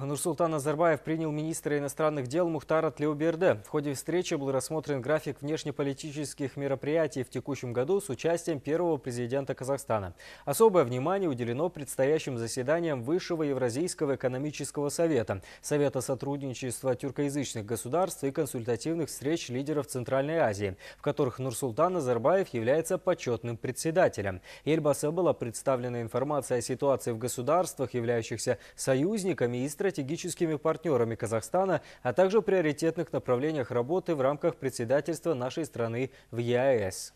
Нурсултан Назарбаев принял министра иностранных дел Мухтара Тлеуберде. В ходе встречи был рассмотрен график внешнеполитических мероприятий в текущем году с участием первого президента Казахстана. Особое внимание уделено предстоящим заседаниям Высшего Евразийского экономического совета, Совета сотрудничества тюркоязычных государств и консультативных встреч лидеров Центральной Азии, в которых Нурсултан Назарбаев является почетным председателем. Ельбаса была представлена информация о ситуации в государствах, являющихся союзниками и странами стратегическими партнерами Казахстана, а также приоритетных направлениях работы в рамках председательства нашей страны в ЕАЭС.